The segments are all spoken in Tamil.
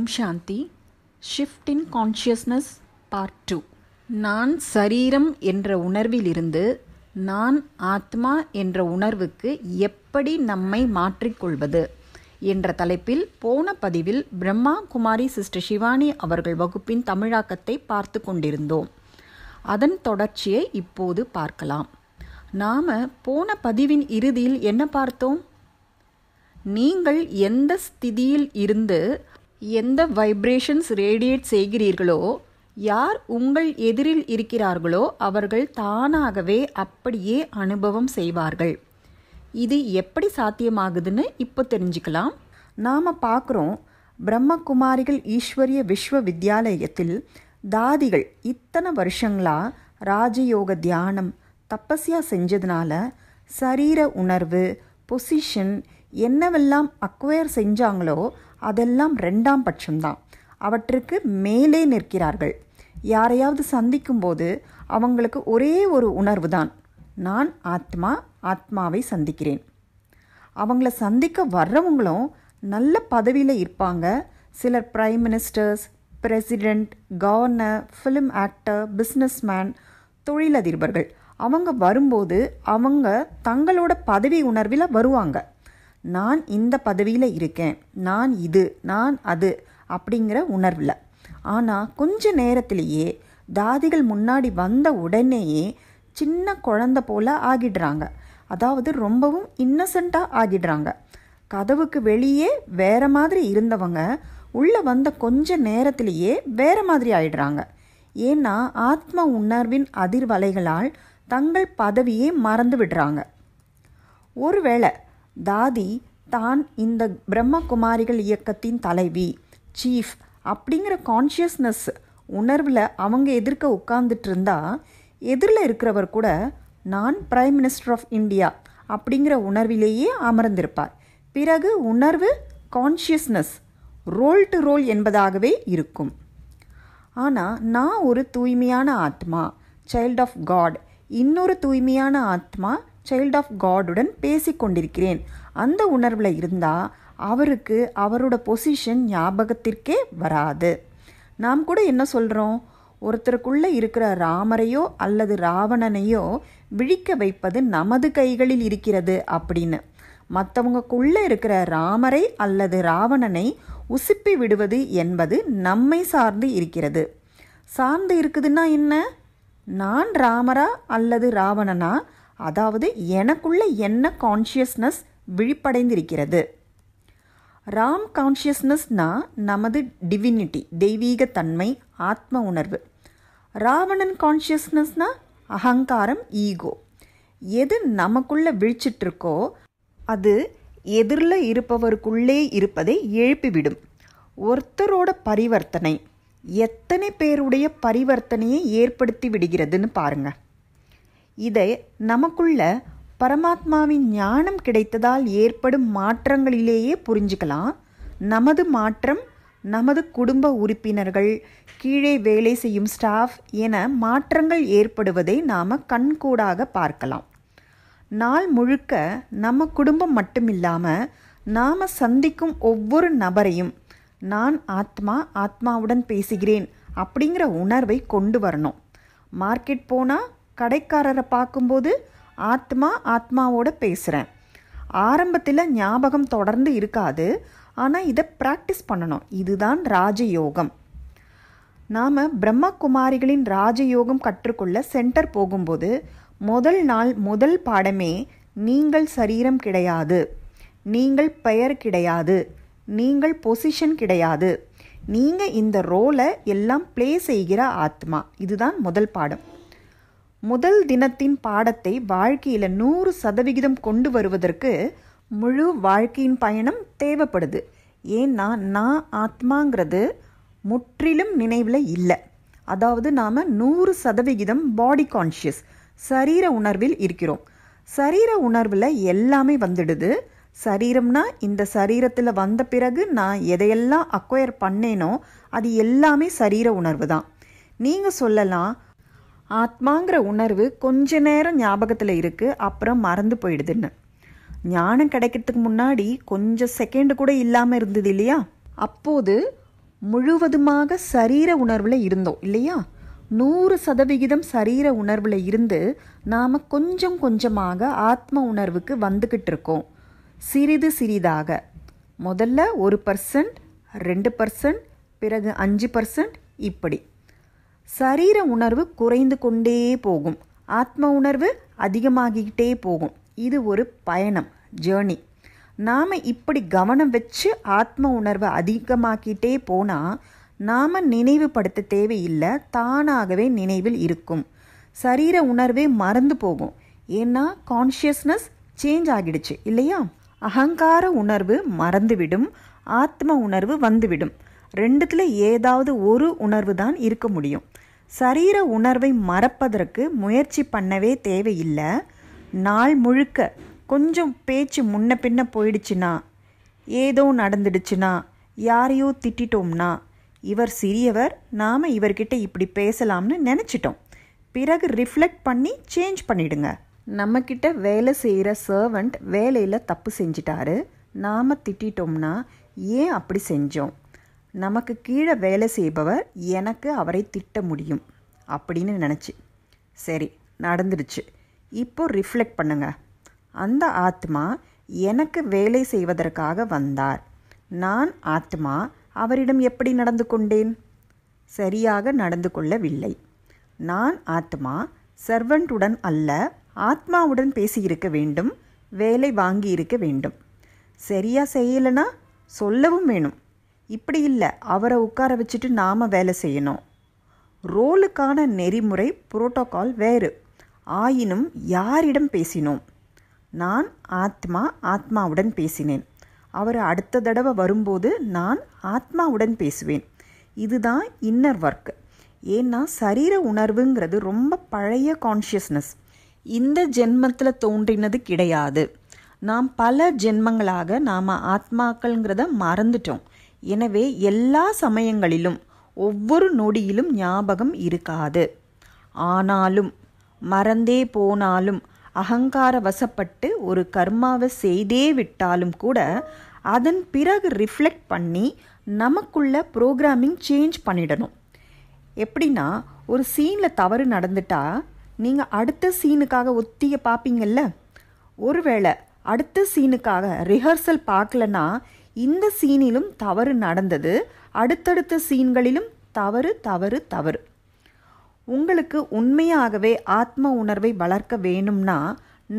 ஓம் சாந்தி shift in consciousness part two நான் சரீரம் என்ற உணர்விலிருந்து நான் ஆத்மா என்ற உணர்வுக்கு எப்படி நம்மை மாற்றிக்கொள்வது என்ற தலைப்பில் போன பதிவில் பிரம்மா குமாரி சிஸ்டர் சிவானி அவர்கள் வகுப்பின் தமிழாக்கத்தை பார்த்து கொண்டிருந்தோம் அதன் தொடர்ச்சியை இப்போது பார்க்கலாம் நாம் போன பதிவின் இறுதியில் என்ன பார்த்தோம் நீங்கள் எந்த ஸ்திதியில் இருந்து எந்த வைப்ரேஷன்ஸ் ரேடியேட் செய்கிறீர்களோ யார் உங்கள் எதிரில் இருக்கிறார்களோ அவர்கள் தானாகவே அப்படியே அனுபவம் செய்வார்கள் இது எப்படி சாத்தியமாகுதுன்னு இப்போ தெரிஞ்சுக்கலாம் நாம் பார்க்குறோம் பிரம்மகுமாரிகள் ஈஸ்வரிய விஸ்வ வித்யாலயத்தில் தாதிகள் இத்தனை வருஷங்களாக ராஜயோக தியானம் தப்பஸ்யா செஞ்சதுனால சரீர உணர்வு பொசிஷன் என்னவெல்லாம் அக்வயர் செஞ்சாங்களோ அதெல்லாம் ரெண்டாம் பட்சம்தான் அவற்றுக்கு மேலே நிற்கிறார்கள் யாரையாவது சந்திக்கும்போது அவங்களுக்கு ஒரே ஒரு உணர்வு தான் நான் ஆத்மா ஆத்மாவை சந்திக்கிறேன் அவங்கள சந்திக்க வர்றவங்களும் நல்ல பதவியில் இருப்பாங்க சிலர் prime ministers president governor film actor businessman தொழிலதிபர்கள் அவங்க வரும்போது அவங்க தங்களோட பதவி உணர்வில் வருவாங்க நான் இந்த பதவியில் இருக்கேன் நான் இது நான் அது அப்படிங்கிற உணர்வில் ஆனால் கொஞ்ச நேரத்திலேயே தாதிகள் முன்னாடி வந்த உடனேயே சின்ன குழந்த போல் ஆகிடுறாங்க அதாவது ரொம்பவும் இன்னசென்ட்டாக ஆகிடுறாங்க கதவுக்கு வெளியே வேற மாதிரி இருந்தவங்க உள்ளே வந்த கொஞ்ச நேரத்திலேயே வேறு மாதிரி ஆயிடுறாங்க ஏன்னா ஆத்ம உணர்வின் அதிர்வலைகளால் தங்கள் பதவியே மறந்து விடுறாங்க ஒருவேளை தாதி தான் இந்த பிரம்மகுமாரிகள் இயக்கத்தின் தலைவி சீஃப் அப்படிங்கிற கான்ஷியஸ்னஸ் உணர்வில் அவங்க எதிர்க்க உட்கார்ந்துட்டு இருந்தா எதிரில் இருக்கிறவர் கூட நான் பிரைம் மினிஸ்டர் ஆஃப் இந்தியா அப்படிங்கிற உணர்விலேயே அமர்ந்திருப்பார் பிறகு உணர்வு கான்ஷியஸ்னஸ் ரோல் டு ரோல் என்பதாகவே இருக்கும் ஆனால் நான் ஒரு தூய்மையான ஆத்மா சைல்ட் ஆஃப் காட் இன்னொரு தூய்மையான ஆத்மா சைல்ட் ஆஃப் காடுடன் பேசி கொண்டிருக்கிறேன் அந்த உணர்வில் இருந்தால் அவருக்கு அவரோட பொசிஷன் ஞாபகத்திற்கே வராது நாம் கூட என்ன சொல்கிறோம் ஒருத்தருக்குள்ளே இருக்கிற ராமரையோ அல்லது ராவணனையோ விழிக்க வைப்பது நமது கைகளில் இருக்கிறது அப்படின்னு மற்றவங்களுக்குள்ளே இருக்கிற ராமரை அல்லது ராவணனை உசுப்பி விடுவது என்பது நம்மை சார்ந்து இருக்கிறது சார்ந்து இருக்குதுன்னா என்ன நான் ராமரா அல்லது ராவணனா அதாவது எனக்குள்ள என்ன கான்ஷியஸ்னஸ் விழிப்படைந்திருக்கிறது ராம் கான்ஷியஸ்னஸ்னால் நமது டிவினிட்டி தெய்வீக தன்மை ஆத்ம உணர்வு ராவணன் கான்ஷியஸ்னஸ்னால் அகங்காரம் ஈகோ எது நமக்குள்ளே விழிச்சிட்ருக்கோ அது எதிரில் இருப்பவருக்குள்ளே இருப்பதை எழுப்பிவிடும் ஒருத்தரோட பரிவர்த்தனை எத்தனை பேருடைய பரிவர்த்தனையை ஏற்படுத்தி விடுகிறதுன்னு பாருங்கள் இதை நமக்குள்ள பரமாத்மாவின் ஞானம் கிடைத்ததால் ஏற்படும் மாற்றங்களிலேயே புரிஞ்சுக்கலாம் நமது மாற்றம் நமது குடும்ப உறுப்பினர்கள் கீழே வேலை செய்யும் ஸ்டாஃப் என மாற்றங்கள் ஏற்படுவதை நாம் கண்கூடாக பார்க்கலாம் நாள் முழுக்க நம்ம குடும்பம் மட்டும் இல்லாமல் நாம் சந்திக்கும் ஒவ்வொரு நபரையும் நான் ஆத்மா ஆத்மாவுடன் பேசுகிறேன் அப்படிங்கிற உணர்வை கொண்டு வரணும் மார்க்கெட் போனால் கடைக்காரரை பார்க்கும்போது ஆத்மா ஆத்மாவோட பேசுகிறேன் ஆரம்பத்தில் ஞாபகம் தொடர்ந்து இருக்காது ஆனால் இதை ப்ராக்டிஸ் பண்ணணும் இதுதான் ராஜயோகம் நாம் பிரம்மகுமாரிகளின் ராஜயோகம் கற்றுக்கொள்ள சென்டர் போகும்போது முதல் நாள் முதல் பாடமே நீங்கள் சரீரம் கிடையாது நீங்கள் பெயர் கிடையாது நீங்கள் பொசிஷன் கிடையாது நீங்கள் இந்த ரோலை எல்லாம் ப்ளே செய்கிற ஆத்மா இதுதான் முதல் பாடம் முதல் தினத்தின் பாடத்தை வாழ்க்கையில் நூறு சதவிகிதம் கொண்டு வருவதற்கு முழு வாழ்க்கையின் பயணம் தேவைப்படுது ஏன்னா நான் ஆத்மாங்கிறது முற்றிலும் நினைவில் இல்லை அதாவது நாம் நூறு சதவிகிதம் பாடி கான்ஷியஸ் சரீர உணர்வில் இருக்கிறோம் சரீர உணர்வில் எல்லாமே வந்துடுது சரீரம்னா இந்த சரீரத்தில் வந்த பிறகு நான் எதையெல்லாம் அக்வயர் பண்ணேனோ அது எல்லாமே சரீர உணர்வு தான் நீங்கள் சொல்லலாம் ஆத்மாங்கிற உணர்வு கொஞ்ச நேரம் ஞாபகத்தில் இருக்குது அப்புறம் மறந்து போயிடுதுன்னு ஞானம் கிடைக்கிறதுக்கு முன்னாடி கொஞ்சம் செகண்டு கூட இல்லாமல் இருந்தது இல்லையா அப்போது முழுவதுமாக சரீர உணர்வில் இருந்தோம் இல்லையா நூறு சதவிகிதம் சரீர உணர்வில் இருந்து நாம் கொஞ்சம் கொஞ்சமாக ஆத்ம உணர்வுக்கு வந்துக்கிட்டு இருக்கோம் சிறிது சிறிதாக முதல்ல ஒரு பர்சன்ட் ரெண்டு பர்சன்ட் பிறகு அஞ்சு பர்சன்ட் இப்படி சரீர உணர்வு குறைந்து கொண்டே போகும் ஆத்ம உணர்வு அதிகமாகிக்கிட்டே போகும் இது ஒரு பயணம் ஜேர்னி நாம் இப்படி கவனம் வச்சு ஆத்ம உணர்வை அதிகமாக்கிட்டே போனால் நாம் நினைவுபடுத்த தேவையில்லை தானாகவே நினைவில் இருக்கும் சரீர உணர்வே மறந்து போகும் ஏன்னா கான்ஷியஸ்னஸ் சேஞ்ச் ஆகிடுச்சு இல்லையா அகங்கார உணர்வு மறந்துவிடும் ஆத்ம உணர்வு வந்துவிடும் ரெண்டுத்தில் ஏதாவது ஒரு உணர்வு தான் இருக்க முடியும் சரீர உணர்வை மறப்பதற்கு முயற்சி பண்ணவே தேவையில்லை நாள் முழுக்க கொஞ்சம் பேச்சு முன்ன பின்ன போயிடுச்சுன்னா ஏதோ நடந்துடுச்சுன்னா யாரையோ திட்டிட்டோம்னா இவர் சிறியவர் நாம் இவர்கிட்ட இப்படி பேசலாம்னு நினச்சிட்டோம் பிறகு ரிஃப்ளெக்ட் பண்ணி சேஞ்ச் பண்ணிடுங்க நம்மக்கிட்ட வேலை செய்கிற சர்வண்ட் வேலையில் தப்பு செஞ்சிட்டாரு நாம் திட்டிட்டோம்னா ஏன் அப்படி செஞ்சோம் நமக்கு கீழே வேலை செய்பவர் எனக்கு அவரை திட்ட முடியும் அப்படின்னு நினச்சி சரி நடந்துடுச்சு இப்போ ரிஃப்ளெக்ட் பண்ணுங்க அந்த ஆத்மா எனக்கு வேலை செய்வதற்காக வந்தார் நான் ஆத்மா அவரிடம் எப்படி நடந்து கொண்டேன் சரியாக நடந்து கொள்ளவில்லை நான் ஆத்மா சர்வன்ட்டுடன் அல்ல ஆத்மாவுடன் பேசியிருக்க வேண்டும் வேலை வாங்கியிருக்க வேண்டும் சரியாக செய்யலைன்னா சொல்லவும் வேணும் இப்படி இல்லை அவரை உட்கார வச்சுட்டு நாம் வேலை செய்யணும் ரோலுக்கான நெறிமுறை புரோட்டோக்கால் வேறு ஆயினும் யாரிடம் பேசினோம் நான் ஆத்மா ஆத்மாவுடன் பேசினேன் அவர் அடுத்த தடவை வரும்போது நான் ஆத்மாவுடன் பேசுவேன் இதுதான் இன்னர் ஒர்க் ஏன்னா சரீர உணர்வுங்கிறது ரொம்ப பழைய கான்ஷியஸ்னஸ் இந்த ஜென்மத்தில் தோன்றினது கிடையாது நாம் பல ஜென்மங்களாக நாம் ஆத்மாக்கள்ங்கிறத மறந்துட்டோம் எனவே எல்லா சமயங்களிலும் ஒவ்வொரு நொடியிலும் ஞாபகம் இருக்காது ஆனாலும் மறந்தே போனாலும் அகங்கார வசப்பட்டு ஒரு கர்மாவை செய்தே விட்டாலும் கூட அதன் பிறகு ரிஃப்ளெக்ட் பண்ணி நமக்குள்ள ப்ரோக்ராமிங் சேஞ்ச் பண்ணிடணும் எப்படின்னா ஒரு சீனில் தவறு நடந்துட்டா நீங்கள் அடுத்த சீனுக்காக ஒத்திய பார்ப்பீங்கள்ல ஒருவேளை அடுத்த சீனுக்காக ரிஹர்சல் பார்க்கலன்னா இந்த சீனிலும் தவறு நடந்தது அடுத்தடுத்த சீன்களிலும் தவறு தவறு தவறு உங்களுக்கு உண்மையாகவே ஆத்ம உணர்வை வளர்க்க வேணும்னா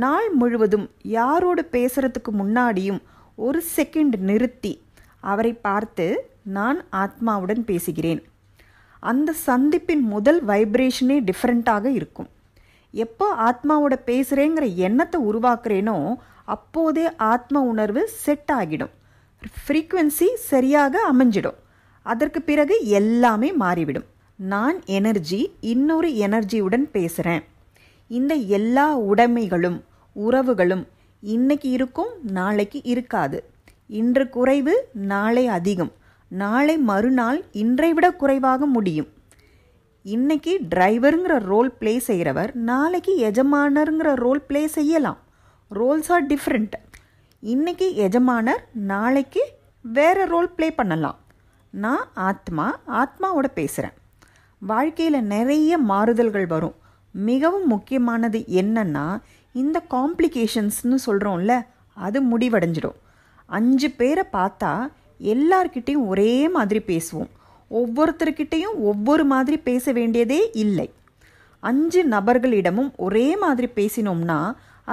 நாள் முழுவதும் யாரோடு பேசுறதுக்கு முன்னாடியும் ஒரு செகண்ட் நிறுத்தி அவரை பார்த்து நான் ஆத்மாவுடன் பேசுகிறேன் அந்த சந்திப்பின் முதல் வைப்ரேஷனே டிஃப்ரெண்ட்டாக இருக்கும் எப்போ ஆத்மாவோட பேசுகிறேங்கிற எண்ணத்தை உருவாக்குறேனோ அப்போதே ஆத்ம உணர்வு செட் ஆகிடும் ஃப்ரீக்குவென்சி சரியாக அமைஞ்சிடும் அதற்கு பிறகு எல்லாமே மாறிவிடும் நான் எனர்ஜி இன்னொரு எனர்ஜியுடன் பேசுகிறேன் இந்த எல்லா உடைமைகளும் உறவுகளும் இன்னைக்கு இருக்கும் நாளைக்கு இருக்காது இன்று குறைவு நாளை அதிகம் நாளை மறுநாள் இன்றை விட குறைவாக முடியும் இன்னைக்கு டிரைவருங்கிற ரோல் ப்ளே செய்கிறவர் நாளைக்கு எஜமானருங்கிற ரோல் ப்ளே செய்யலாம் ரோல்ஸ் ஆர் டிஃப்ரெண்ட் இன்னைக்கு எஜமானர் நாளைக்கு வேறு ரோல் ப்ளே பண்ணலாம் நான் ஆத்மா ஆத்மாவோட பேசுகிறேன் வாழ்க்கையில் நிறைய மாறுதல்கள் வரும் மிகவும் முக்கியமானது என்னன்னா இந்த காம்ப்ளிகேஷன்ஸ்னு சொல்கிறோம்ல அது முடிவடைஞ்சிடும் அஞ்சு பேரை பார்த்தா எல்லார்கிட்டேயும் ஒரே மாதிரி பேசுவோம் ஒவ்வொருத்தர்கிட்டையும் ஒவ்வொரு மாதிரி பேச வேண்டியதே இல்லை அஞ்சு நபர்களிடமும் ஒரே மாதிரி பேசினோம்னா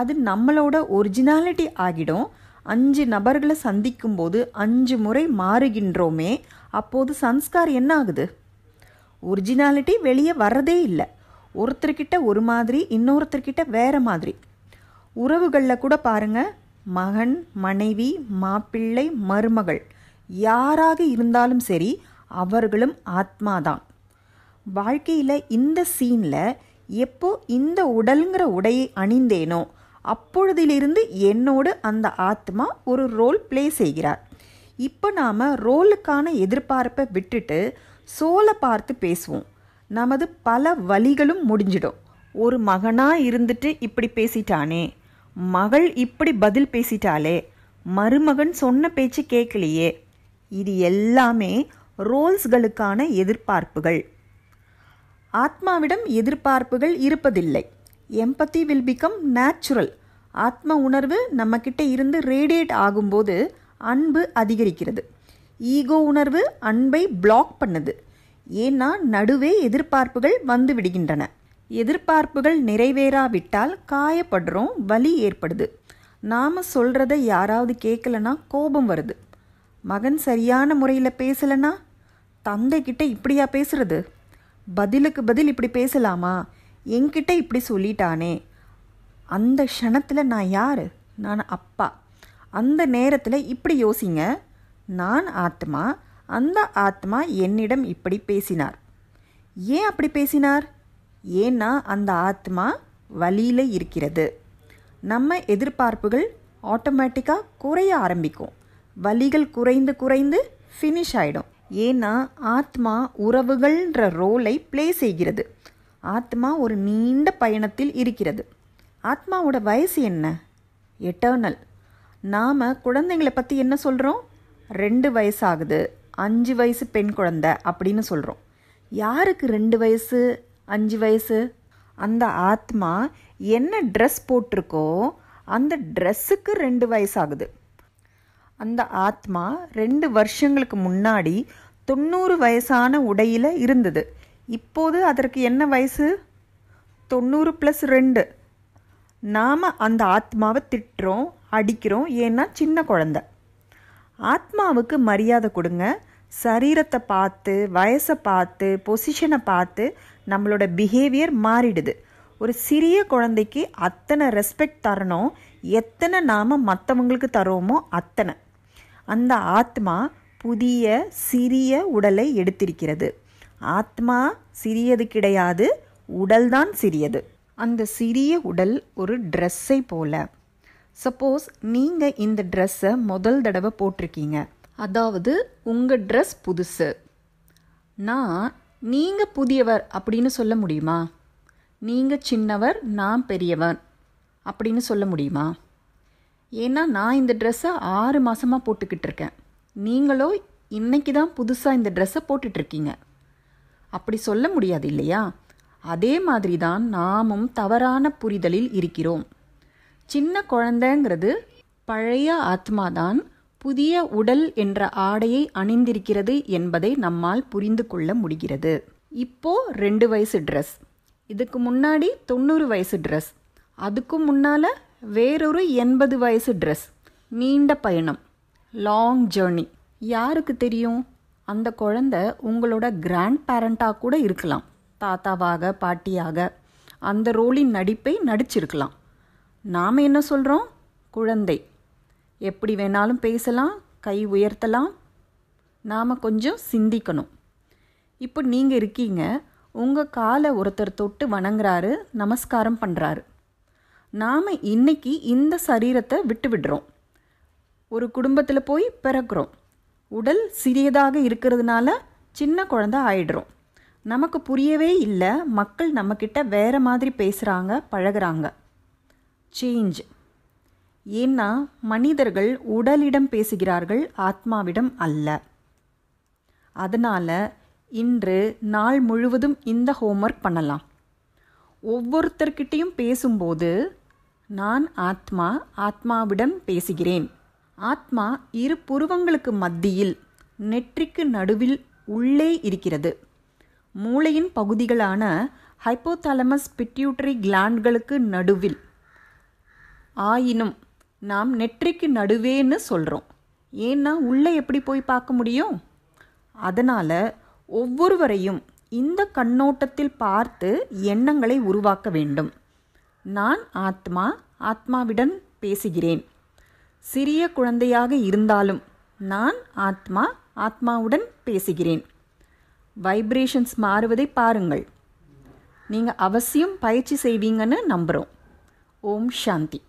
அது நம்மளோட ஒரிஜினாலிட்டி ஆகிடும் அஞ்சு நபர்களை சந்திக்கும் போது அஞ்சு முறை மாறுகின்றோமே அப்போது சன்ஸ்கார் என்ன ஆகுது ஒரிஜினாலிட்டி வெளியே வர்றதே இல்லை ஒருத்தர்கிட்ட ஒரு மாதிரி இன்னொருத்தர்கிட்ட வேறு மாதிரி உறவுகளில் கூட பாருங்கள் மகன் மனைவி மாப்பிள்ளை மருமகள் யாராக இருந்தாலும் சரி அவர்களும் ஆத்மாதான் வாழ்க்கையில் இந்த சீனில் எப்போ இந்த உடலுங்கிற உடையை அணிந்தேனோ அப்பொழுதிலிருந்து என்னோடு அந்த ஆத்மா ஒரு ரோல் ப்ளே செய்கிறார் இப்போ நாம் ரோலுக்கான எதிர்பார்ப்பை விட்டுட்டு சோலை பார்த்து பேசுவோம் நமது பல வழிகளும் முடிஞ்சிடும் ஒரு மகனாக இருந்துட்டு இப்படி பேசிட்டானே மகள் இப்படி பதில் பேசிட்டாலே மருமகன் சொன்ன பேச்சு கேட்கலையே இது எல்லாமே ரோல்ஸ்களுக்கான எதிர்பார்ப்புகள் ஆத்மாவிடம் எதிர்பார்ப்புகள் இருப்பதில்லை எம்பத்தி வில் பிகம் நேச்சுரல் ஆத்ம உணர்வு நம்மக்கிட்ட இருந்து ரேடியேட் ஆகும்போது அன்பு அதிகரிக்கிறது ஈகோ உணர்வு அன்பை பிளாக் பண்ணுது ஏன்னா நடுவே எதிர்பார்ப்புகள் வந்து விடுகின்றன எதிர்பார்ப்புகள் நிறைவேறாவிட்டால் காயப்படுறோம் வலி ஏற்படுது நாம் சொல்கிறத யாராவது கேட்கலனா கோபம் வருது மகன் சரியான முறையில் பேசலைன்னா தந்தைக்கிட்ட இப்படியா பேசுறது பதிலுக்கு பதில் இப்படி பேசலாமா என்கிட்ட இப்படி சொல்லிட்டானே அந்த க்ஷணத்தில் நான் யார் நான் அப்பா அந்த நேரத்தில் இப்படி யோசிங்க நான் ஆத்மா அந்த ஆத்மா என்னிடம் இப்படி பேசினார் ஏன் அப்படி பேசினார் ஏன்னா அந்த ஆத்மா வழியில் இருக்கிறது நம்ம எதிர்பார்ப்புகள் ஆட்டோமேட்டிக்காக குறைய ஆரம்பிக்கும் வழிகள் குறைந்து குறைந்து ஃபினிஷ் ஆகிடும் ஏன்னா ஆத்மா உறவுகள்ன்ற ரோலை ப்ளே செய்கிறது ஆத்மா ஒரு நீண்ட பயணத்தில் இருக்கிறது ஆத்மாவோட வயசு என்ன எட்டர்னல் நாம் குழந்தைங்களை பற்றி என்ன சொல்கிறோம் ரெண்டு வயசு ஆகுது அஞ்சு வயசு பெண் குழந்தை அப்படின்னு சொல்கிறோம் யாருக்கு ரெண்டு வயசு அஞ்சு வயசு அந்த ஆத்மா என்ன ட்ரெஸ் போட்டிருக்கோ அந்த ட்ரெஸ்ஸுக்கு ரெண்டு வயசாகுது அந்த ஆத்மா ரெண்டு வருஷங்களுக்கு முன்னாடி தொண்ணூறு வயசான உடையில் இருந்தது இப்போது அதற்கு என்ன வயசு தொண்ணூறு ப்ளஸ் ரெண்டு நாம் அந்த ஆத்மாவை திட்டுறோம் அடிக்கிறோம் ஏன்னா சின்ன குழந்த ஆத்மாவுக்கு மரியாதை கொடுங்க சரீரத்தை பார்த்து வயசை பார்த்து பொசிஷனை பார்த்து நம்மளோட பிஹேவியர் மாறிடுது ஒரு சிறிய குழந்தைக்கு அத்தனை ரெஸ்பெக்ட் தரணும் எத்தனை நாம் மற்றவங்களுக்கு தரோமோ அத்தனை அந்த ஆத்மா புதிய சிறிய உடலை எடுத்திருக்கிறது ஆத்மா சிறியது கிடையாது உடல்தான் சிறியது அந்த சிறிய உடல் ஒரு ட்ரெஸ்ஸை போல சப்போஸ் நீங்கள் இந்த ட்ரெஸ்ஸை முதல் தடவை போட்டிருக்கீங்க அதாவது உங்கள் ட்ரெஸ் புதுசு நான் நீங்கள் புதியவர் அப்படின்னு சொல்ல முடியுமா நீங்கள் சின்னவர் நான் பெரியவர் அப்படின்னு சொல்ல முடியுமா ஏன்னா நான் இந்த ட்ரெஸ்ஸை ஆறு மாதமாக போட்டுக்கிட்டு இருக்கேன் நீங்களோ இன்றைக்கி தான் புதுசாக இந்த ட்ரெஸ்ஸை போட்டுட்ருக்கீங்க அப்படி சொல்ல முடியாது இல்லையா அதே மாதிரி தான் நாமும் தவறான புரிதலில் இருக்கிறோம் சின்ன குழந்தைங்கிறது பழைய ஆத்மாதான் புதிய உடல் என்ற ஆடையை அணிந்திருக்கிறது என்பதை நம்மால் புரிந்து கொள்ள முடிகிறது இப்போ ரெண்டு வயசு ட்ரெஸ் இதுக்கு முன்னாடி தொண்ணூறு வயசு ட்ரெஸ் அதுக்கும் முன்னால் வேறொரு எண்பது வயசு ட்ரெஸ் நீண்ட பயணம் லாங் ஜேர்னி யாருக்கு தெரியும் அந்த குழந்த உங்களோட கிராண்ட் பேரண்டாக கூட இருக்கலாம் தாத்தாவாக பாட்டியாக அந்த ரோலின் நடிப்பை நடிச்சிருக்கலாம் நாம் என்ன சொல்கிறோம் குழந்தை எப்படி வேணாலும் பேசலாம் கை உயர்த்தலாம் நாம் கொஞ்சம் சிந்திக்கணும் இப்போ நீங்கள் இருக்கீங்க உங்கள் காலை ஒருத்தர் தொட்டு வணங்குறாரு நமஸ்காரம் பண்ணுறாரு நாம் இன்னைக்கு இந்த சரீரத்தை விட்டு விடுறோம் ஒரு குடும்பத்தில் போய் பிறக்கிறோம் உடல் சிறியதாக இருக்கிறதுனால சின்ன குழந்த ஆயிடுறோம் நமக்கு புரியவே இல்லை மக்கள் நம்மக்கிட்ட வேறு மாதிரி பேசுகிறாங்க பழகிறாங்க சேஞ்ச் ஏன்னா மனிதர்கள் உடலிடம் பேசுகிறார்கள் ஆத்மாவிடம் அல்ல அதனால் இன்று நாள் முழுவதும் இந்த ஹோம்ஒர்க் பண்ணலாம் ஒவ்வொருத்தர்கிட்டையும் பேசும்போது நான் ஆத்மா ஆத்மாவிடம் பேசுகிறேன் ஆத்மா இரு புருவங்களுக்கு மத்தியில் நெற்றிக்கு நடுவில் உள்ளே இருக்கிறது மூளையின் பகுதிகளான ஹைப்போதாலமஸ் பிட்யூட்டரி கிளாண்ட்களுக்கு நடுவில் ஆயினும் நாம் நெற்றிக்கு நடுவேன்னு சொல்கிறோம் ஏன்னா உள்ளே எப்படி போய் பார்க்க முடியும் அதனால் ஒவ்வொருவரையும் இந்த கண்ணோட்டத்தில் பார்த்து எண்ணங்களை உருவாக்க வேண்டும் நான் ஆத்மா ஆத்மாவிடன் பேசுகிறேன் சிறிய குழந்தையாக இருந்தாலும் நான் ஆத்மா ஆத்மாவுடன் பேசுகிறேன் வைப்ரேஷன்ஸ் மாறுவதை பாருங்கள் நீங்கள் அவசியம் பயிற்சி செய்வீங்கன்னு நம்புகிறோம் ஓம் சாந்தி